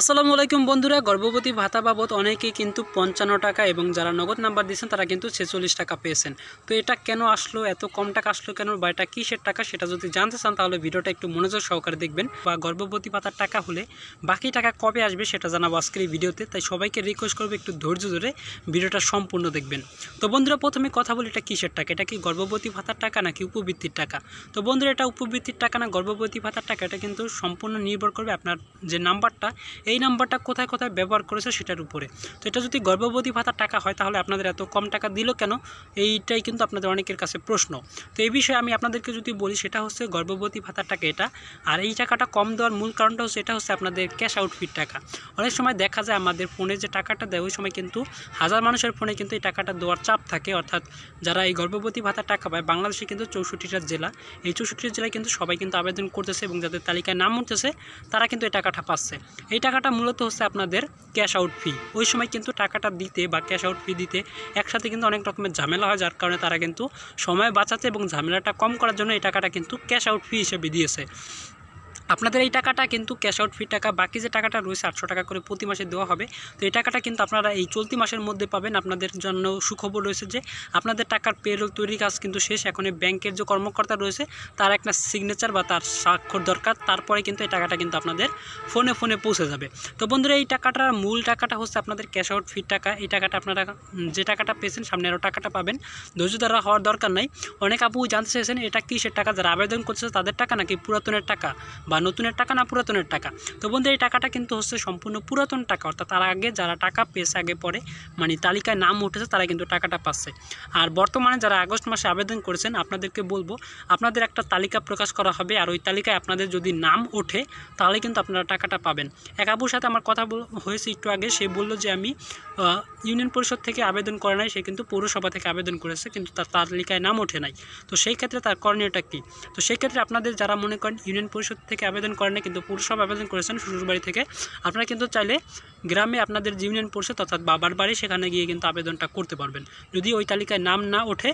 আসসালামু আলাইকুম বন্ধুরা গর্ভবতী ভাতা বাবদ অনেকেই কিন্তু পঞ্চান্ন টাকা এবং যারা নগদ নাম্বার দিয়েছেন তারা কিন্তু ছেচল্লিশ টাকা পেয়েছেন তো এটা কেন আসলো এত কম টাকা আসলো কেন বা এটা কিসের টাকা সেটা যদি জানতে চান তাহলে ভিডিওটা একটু মনোযোগ সহকারে দেখবেন বা গর্ভবতী ভাতার টাকা হলে বাকি টাকা কবে আসবে সেটা জানাবো আজকের এই ভিডিওতে তাই সবাইকে রিকোয়েস্ট করবো একটু ধৈর্য ধরে ভিডিওটা সম্পূর্ণ দেখবেন তো বন্ধুরা প্রথমে কথা বলি এটা কিসের টাকা এটা কি গর্ভবতী ভাতার টাকা নাকি উপবৃত্তির টাকা তো বন্ধুরা এটা উপবৃত্তির টাকা না গর্ভবতী ভাতার টাকা এটা কিন্তু সম্পূর্ণ নির্ভর করবে আপনার যে নাম্বারটা এই নাম্বারটা কোথায় কোথায় ব্যবহার করেছে সেটার উপরে তো এটা যদি গর্ভবতী ভাতার টাকা হয় তাহলে আপনাদের এত কম টাকা দিল কেন এইটাই কিন্তু আপনাদের অনেকের কাছে প্রশ্ন তো এই বিষয়ে আমি আপনাদেরকে যদি বলি সেটা হচ্ছে গর্ভবতী ভাতার টাকা এটা আর এই টাকাটা কম দেওয়ার মূল কারণটা হচ্ছে এটা হচ্ছে আপনাদের ক্যাশ আউটফিট টাকা অনেক সময় দেখা যায় আমাদের ফোনে যে টাকাটা দেয় ওই সময় কিন্তু হাজার মানুষের ফোনে কিন্তু এই টাকাটা দেওয়ার চাপ থাকে অর্থাৎ যারা এই গর্ভবতী ভাতার টাকা পায় বাংলাদেশে কিন্তু চৌষট্টিটা জেলা এই চৌষট্টিটা জেলায় কিন্তু সবাই কিন্তু আবেদন করতেছে এবং যাদের তালিকায় নাম উঠতেছে তারা কিন্তু এই টাকাটা পাচ্ছে এই টাকা টাকাটা মূলত হচ্ছে আপনাদের ক্যাশ আউট ফি ওই সময় কিন্তু টাকাটা দিতে বা ক্যাশ আউট ফি দিতে একসাথে কিন্তু অনেক রকমের ঝামেলা হয় যার কারণে তারা কিন্তু সময় বাঁচাতে এবং ঝামেলাটা কম করার জন্য এই টাকাটা কিন্তু ক্যাশ আউট ফি হিসেবে দিয়েছে আপনাদের এই টাকাটা কিন্তু ক্যাশ আউট ফি টাকা বাকি যে টাকাটা রয়েছে আটশো টাকা করে প্রতি মাসে দেওয়া হবে তো এই টাকাটা কিন্তু আপনারা এই চলতি মাসের মধ্যে পাবেন আপনাদের জন্য সুখবর রয়েছে যে আপনাদের টাকার পেরোল তৈরির কাজ কিন্তু শেষ এখন ব্যাংকের যে কর্মকর্তা রয়েছে তার একটা সিগনেচার বা তার স্বাক্ষর দরকার তারপরে কিন্তু এই টাকাটা কিন্তু আপনাদের ফোনে ফোনে পৌঁছে যাবে তো বন্ধুরা এই টাকাটার মূল টাকাটা হচ্ছে আপনাদের ক্যাশ আউট ফি টাকা এই টাকাটা আপনারা যে টাকাটা পেয়েছেন সামনে আরও টাকাটা পাবেন ধৈর্য দ্বারা হওয়ার দরকার নাই অনেক আপু জানতে চেয়েছেন এটা সে টাকা যারা আবেদন করছে তাদের টাকা নাকি পুরাতনের টাকা বা বা নতুনের টাকা না পুরাতনের টাকা তো বন্ধু এই টাকাটা কিন্তু হচ্ছে সম্পূর্ণ পুরাতন টাকা অর্থাৎ তার আগে যারা টাকা পেয়েছে আগে পরে মানে তালিকায় নাম উঠেছে তারা কিন্তু টাকাটা পাচ্ছে আর বর্তমানে যারা আগস্ট মাসে আবেদন করেছেন আপনাদেরকে বলবো আপনাদের একটা তালিকা প্রকাশ করা হবে আর ওই তালিকায় আপনাদের যদি নাম ওঠে তাহলে কিন্তু আপনারা টাকাটা পাবেন এক আবুর সাথে আমার কথা হয়েছে একটু আগে সে বলল যে আমি ইউনিয়ন পরিষদ থেকে আবেদন করে নাই সে কিন্তু পৌরসভা থেকে আবেদন করেছে কিন্তু তার তালিকায় নাম ওঠে নাই তো সেই ক্ষেত্রে তার করণীয়টা কী তো সেই ক্ষেত্রে আপনাদের যারা মনে করেন ইউনিয়ন পরিষদ থেকে আবেদন করেনি কিন্তু সব আবেদন করেছেন শ্বশুরবাড়ি থেকে আপনারা কিন্তু চাইলে গ্রামে আপনাদের ইউনিয়ন পড়ছে অর্থাৎ বাবার বাড়ি সেখানে গিয়ে কিন্তু আবেদনটা করতে পারবেন যদি ওই তালিকায় নাম না ওঠে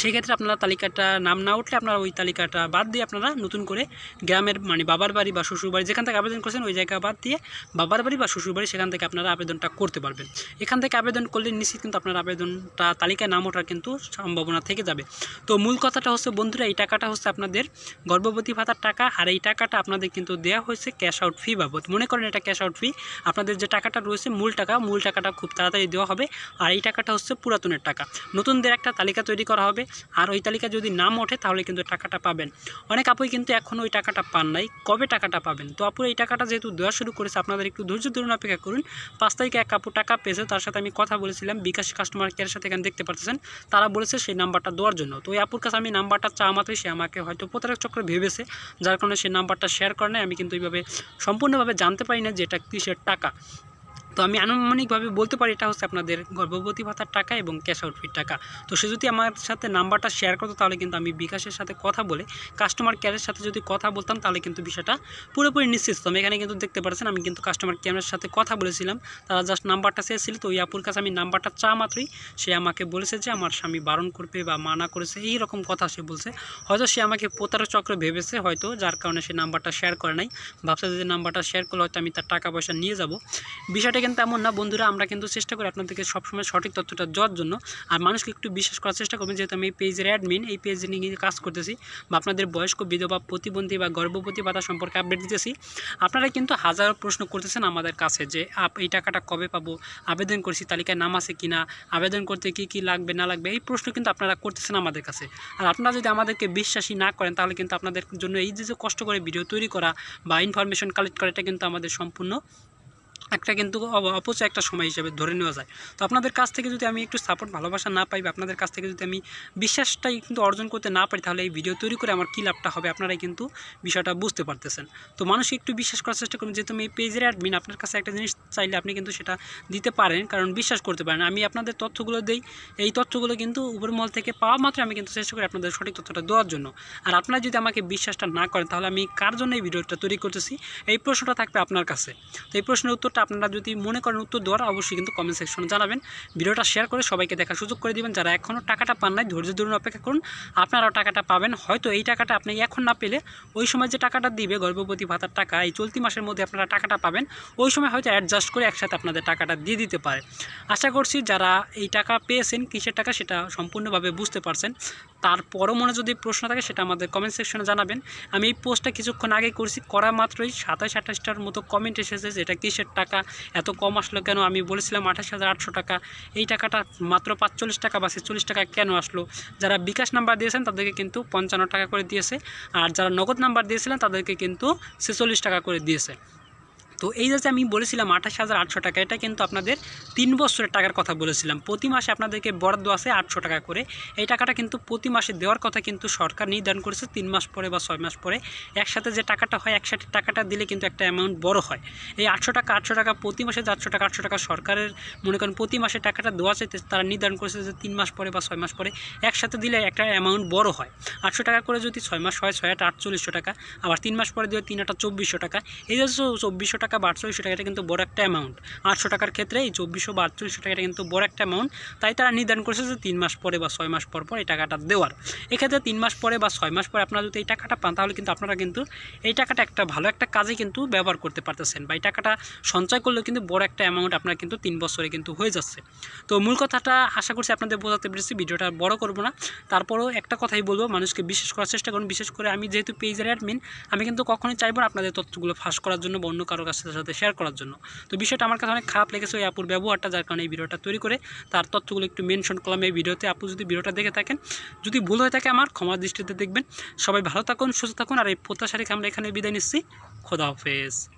সেক্ষেত্রে আপনারা তালিকাটা নাম না উঠলে আপনারা ওই তালিকাটা বাদ দিয়ে আপনারা নতুন করে গ্রামের মানে বাবার বাড়ি বা শ্বশুরবাড়ি যেখান থেকে আবেদন করছেন ওই জায়গা বাদ দিয়ে বাবার বাড়ি বা শ্বশুরবাড়ি সেখান থেকে আপনারা আবেদনটা করতে পারবেন এখান থেকে আবেদন করলে নিশ্চিত কিন্তু আপনার আবেদনটা তালিকায় নাম ওঠার কিন্তু সম্ভাবনা থেকে যাবে তো মূল কথাটা হচ্ছে বন্ধুরা এই টাকাটা হচ্ছে আপনাদের গর্ভবতী ভাতার টাকা আর এই টাকাটা আপনাদের কিন্তু দেওয়া হয়েছে ক্যাশ আউট ফি বাবদ মনে করেন এটা ক্যাশ আউট ফি আপনাদের যে টাকাটা রয়েছে মূল টাকা মূল টাকাটা খুব তাড়াতাড়ি দেওয়া হবে আর এই টাকাটা হচ্ছে পুরাতনের টাকা নতুনদের একটা তালিকা তৈরি করা হবে আর ওই তালিকা যদি নাম ওঠে তাহলে কিন্তু টাকাটা পাবেন অনেক আপুই কিন্তু এখন ওই টাকাটা পান নাই কবে টাকাটা পাবেন তো আপুর এই টাকাটা যেহেতু দেওয়া শুরু করেছে আপনাদের একটু ধৈর্য ধরুন অপেক্ষা করুন পাঁচ তারিখে এক আপু টাকা পেয়েছে তার সাথে আমি কথা বলেছিলাম বিকাশ কাস্টমার কেয়ারের সাথে এখানে দেখতে পাচ্ছেন তারা বলেছে সেই নাম্বারটা দেওয়ার জন্য তো ওই আপুর কাছে আমি নাম্বারটা চা মাত্রই সে আমাকে হয়তো প্রতারক চক্র ভেবেছে যার কারণে সেই নাম্বারটা শেয়ার করে নেয় আমি কিন্তু এইভাবে সম্পূর্ণভাবে জানতে পারি না যে এটা কৃষের টাকা তো আমি আনুমানিকভাবে বলতে পারি এটা হচ্ছে আপনাদের গর্ভবতী ভাতার টাকা এবং ক্যাশ আউটফিট টাকা তো সে যদি আমার সাথে নাম্বারটা শেয়ার করতো তাহলে কিন্তু আমি বিকাশের সাথে কথা বলে কাস্টমার কেয়ারের সাথে যদি কথা বলতাম তাহলে কিন্তু বিষয়টা পুরোপুরি নিশ্চিত আমি এখানে কিন্তু দেখতে পাচ্ছেন আমি কিন্তু কাস্টমার কেয়ারের সাথে কথা বলেছিলাম তারা জাস্ট নাম্বারটা চেয়েছিল তো ওই আপুর কাছে আমি নাম্বারটা চা মাত্রই সে আমাকে বলেছে যে আমার স্বামী বারণ করবে বা মানা করেছে এই রকম কথা সে বলছে হয়তো সে আমাকে প্রতারক চক্র ভেবেছে হয়তো যার কারণে সে নাম্বারটা শেয়ার করে নাই ভাবছে যে নাম্বারটা শেয়ার করলে হয়তো আমি তার টাকা পয়সা নিয়ে যাব বিষয়টাকে কিন্তু তেমন না বন্ধুরা আমরা কিন্তু চেষ্টা করি আপনাদেরকে সবসময় সঠিক তথ্যটা দেওয়ার জন্য আর মানুষকে একটু বিশ্বাস করার চেষ্টা করবেন যেহেতু আমি এই পেজের অ্যাডমিন এই পেজ নিয়ে কাজ করতেছি বা আপনাদের বয়স্ক বিধবা প্রতিবন্ধী বা গর্ভবতী ভাতা সম্পর্কে আপডেট দিতেছি আপনারা কিন্তু হাজারো প্রশ্ন করতেছেন আমাদের কাছে যে আপ এই টাকাটা কবে পাবো আবেদন করছি তালিকায় নাম আছে কিনা আবেদন করতে কি কি লাগবে না লাগবে এই প্রশ্ন কিন্তু আপনারা করতেছেন আমাদের কাছে আর আপনারা যদি আমাদেরকে বিশ্বাসী না করেন তাহলে কিন্তু আপনাদের জন্য এই যে কষ্ট করে ভিডিও তৈরি করা বা ইনফরমেশন কালেক্ট করা এটা কিন্তু আমাদের সম্পূর্ণ একটা কিন্তু অপচয় একটা সময় হিসেবে ধরে নেওয়া যায় তো আপনাদের কাছ থেকে যদি আমি একটু সাপোর্ট ভালোবাসা না পাই বা আপনাদের কাছ থেকে যদি আমি বিশ্বাসটাই কিন্তু অর্জন করতে না পারি তাহলে এই ভিডিও তৈরি করে আমার কী লাভটা হবে আপনারাই কিন্তু বিষয়টা বুঝতে পারতেছেন তো মানুষ একটু বিশ্বাস করার চেষ্টা করুন যেহেতু আমি এই পেজের অ্যাডমিন আপনার কাছে একটা জিনিস চাইলে আপনি কিন্তু সেটা দিতে পারেন কারণ বিশ্বাস করতে পারেন আমি আপনাদের তথ্যগুলো দিই এই তথ্যগুলো কিন্তু উপর মল থেকে পাওয়া মাত্র আমি কিন্তু চেষ্টা করি আপনাদের সঠিক তথ্যটা দেওয়ার জন্য আর আপনারা যদি আমাকে বিশ্বাসটা না করেন তাহলে আমি কার জন্য এই ভিডিওটা তৈরি করতেছি এই প্রশ্নটা থাকবে আপনার কাছে তো এই প্রশ্নের উত্তর উত্তরটা আপনারা যদি মনে করেন উত্তর দেওয়ার অবশ্যই কিন্তু কমেন্ট সেকশনে জানাবেন ভিডিওটা শেয়ার করে সবাইকে দেখার সুযোগ করে দিবেন যারা এখনও টাকাটা পান নাই ধৈর্য ধরুন অপেক্ষা করুন আপনারাও টাকাটা পাবেন হয়তো এই টাকাটা আপনি এখন না পেলে ওই সময় যে টাকাটা দিবে গর্ভবতী ভাতার টাকা এই চলতি মাসের মধ্যে আপনারা টাকাটা পাবেন ওই সময় হয়তো অ্যাডজাস্ট করে একসাথে আপনাদের টাকাটা দিয়ে দিতে পারে আশা করছি যারা এই টাকা পেয়েছেন কিসের টাকা সেটা সম্পূর্ণভাবে বুঝতে পারছেন তারপরও মনে যদি প্রশ্ন থাকে সেটা আমাদের কমেন্ট সেকশনে জানাবেন আমি এই পোস্টটা কিছুক্ষণ আগে করছি করা মাত্রই সাতাশ আঠাশটার মতো কমেন্ট এসেছে যেটা কিসের টাকা এত কম আসলো কেন আমি বলেছিলাম আঠাশ হাজার আটশো টাকা এই টাকাটা মাত্র পাঁচচল্লিশ টাকা বা ছেচল্লিশ টাকা কেন আসলো যারা বিকাশ নাম্বার দিয়েছেন তাদেরকে কিন্তু পঞ্চান্ন টাকা করে দিয়েছে আর যারা নগদ নাম্বার দিয়েছিলেন তাদেরকে কিন্তু ছেচল্লিশ টাকা করে দিয়েছে তো এই যে আমি বলেছিলাম আঠাশ হাজার আটশো টাকা এটা কিন্তু আপনাদের তিন বছরের টাকার কথা বলেছিলাম প্রতি মাসে আপনাদেরকে বরাদ্দ আছে আটশো টাকা করে এই টাকাটা কিন্তু প্রতি মাসে দেওয়ার কথা কিন্তু সরকার নির্ধারণ করেছে তিন মাস পরে বা ছয় মাস পরে একসাথে যে টাকাটা হয় একসাথে টাকাটা দিলে কিন্তু একটা অ্যামাউন্ট বড় হয় এই আটশো টাকা আটশো টাকা প্রতি মাসে যে আটশো টাকা আটশো টাকা সরকারের মনে করেন প্রতি মাসে টাকাটা দেওয়া আছে তারা নির্ধারণ করেছে যে তিন মাস পরে বা ছয় মাস পরে একসাথে দিলে একটা অ্যামাউন্ট বড় হয় আটশো টাকা করে যদি ছয় মাস হয় ছয় হাজার আটচল্লিশশো টাকা আবার তিন মাস পরে দিলে তিন হাজার চব্বিশশো টাকা এই যে চব্বিশশো টাকা টাকা বা টাকাটা টাকা কিন্তু বড় একটা অ্যামাউন্ট আটশো টাকার ক্ষেত্রে এই চব্বিশশো বা টাকাটা টাকা কিন্তু বড় একটা অ্যামাউন্ট তাই তারা নির্ধারণ করেছে যে তিন মাস পরে বা ছয় মাস পর পর এই টাকাটা দেওয়ার এক্ষেত্রে তিন মাস পরে বা ছয় মাস পরে আপনারা যদি এই টাকাটা পান তাহলে কিন্তু আপনারা কিন্তু এই টাকাটা একটা ভালো একটা কাজে কিন্তু ব্যবহার করতে পারতেছেন বা এই টাকাটা সঞ্চয় করলেও কিন্তু বড় একটা অ্যামাউন্ট আপনার কিন্তু তিন বছরে কিন্তু হয়ে যাচ্ছে তো মূল কথাটা আশা করছি আপনাদের বোঝাতে পেরেছি ভিডিওটা বড় করব না তারপরেও একটা কথাই বলবো মানুষকে বিশেষ করার চেষ্টা করুন বিশেষ করে আমি যেহেতু পেজের অ্যাডমিন আমি কিন্তু কখনোই চাইবো আপনাদের তথ্যগুলো ফাঁস করার জন্য বন্য অন্য কারো আপনার সাথে শেয়ার করার জন্য তো বিষয়টা আমার কাছে অনেক খারাপ লেগেছে ওই আপুর ব্যবহারটা যার কারণে এই ভিডিওটা তৈরি করে তার তথ্যগুলো একটু মেনশন করলাম এই ভিডিওতে আপু যদি ভিডিওটা দেখে থাকেন যদি ভুল হয়ে থাকে আমার ক্ষমার দৃষ্টিতে দেখবেন সবাই ভালো থাকুন সুস্থ থাকুন আর এই প্রত্যাশা রেখে আমরা এখানে বিদায় নিচ্ছি খোদা হাফেজ